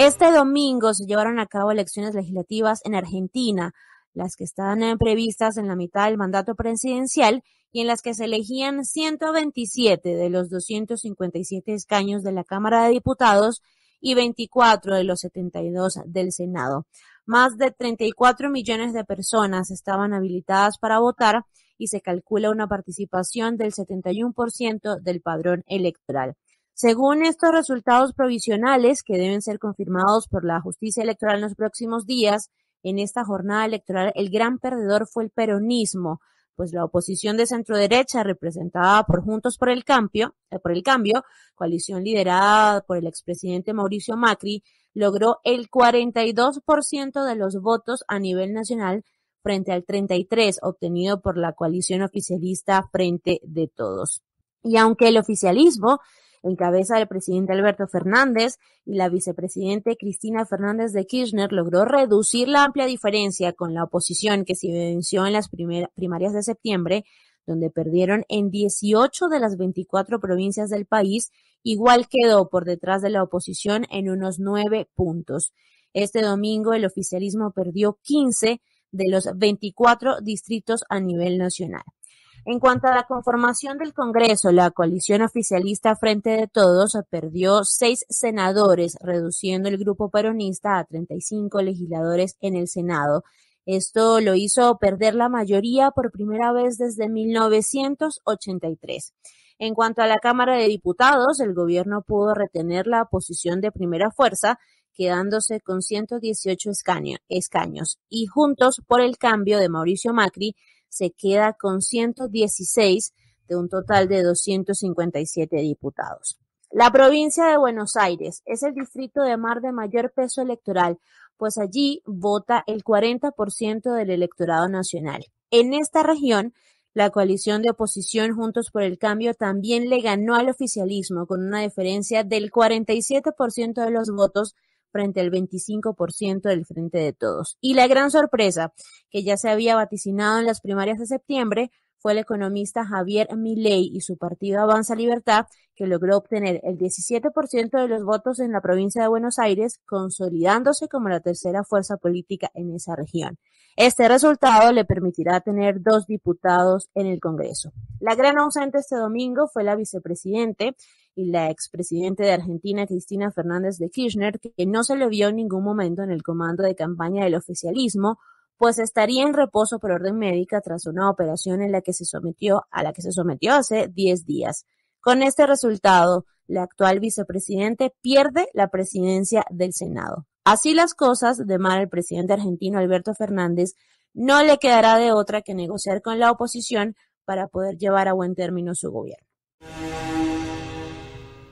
Este domingo se llevaron a cabo elecciones legislativas en Argentina, las que estaban eh, previstas en la mitad del mandato presidencial y en las que se elegían 127 de los 257 escaños de la Cámara de Diputados y 24 de los 72 del Senado. Más de 34 millones de personas estaban habilitadas para votar y se calcula una participación del 71% del padrón electoral. Según estos resultados provisionales, que deben ser confirmados por la justicia electoral en los próximos días, en esta jornada electoral el gran perdedor fue el peronismo, pues la oposición de centro derecha representada por Juntos eh, por el Cambio, coalición liderada por el expresidente Mauricio Macri, logró el 42% de los votos a nivel nacional frente al 33 obtenido por la coalición oficialista Frente de Todos. Y aunque el oficialismo en cabeza del presidente Alberto Fernández y la vicepresidente Cristina Fernández de Kirchner, logró reducir la amplia diferencia con la oposición que se venció en las primarias de septiembre, donde perdieron en 18 de las 24 provincias del país, igual quedó por detrás de la oposición en unos 9 puntos. Este domingo el oficialismo perdió 15 de los 24 distritos a nivel nacional. En cuanto a la conformación del Congreso, la coalición oficialista Frente de Todos perdió seis senadores, reduciendo el grupo peronista a 35 legisladores en el Senado. Esto lo hizo perder la mayoría por primera vez desde 1983. En cuanto a la Cámara de Diputados, el gobierno pudo retener la posición de primera fuerza, quedándose con 118 escaños, y juntos por el cambio de Mauricio Macri se queda con 116 de un total de 257 diputados. La provincia de Buenos Aires es el distrito de mar de mayor peso electoral, pues allí vota el 40% del electorado nacional. En esta región, la coalición de oposición Juntos por el Cambio también le ganó al oficialismo con una diferencia del 47% de los votos frente al 25% del Frente de Todos. Y la gran sorpresa, que ya se había vaticinado en las primarias de septiembre, fue el economista Javier Milei y su partido Avanza Libertad, que logró obtener el 17% de los votos en la provincia de Buenos Aires, consolidándose como la tercera fuerza política en esa región. Este resultado le permitirá tener dos diputados en el Congreso. La gran ausente este domingo fue la vicepresidente y la expresidente de Argentina, Cristina Fernández de Kirchner, que no se le vio en ningún momento en el comando de campaña del oficialismo, pues estaría en reposo por orden médica tras una operación en la que se sometió, a la que se sometió hace 10 días. Con este resultado, la actual vicepresidente pierde la presidencia del Senado. Así las cosas, de mal el presidente argentino Alberto Fernández, no le quedará de otra que negociar con la oposición para poder llevar a buen término su gobierno.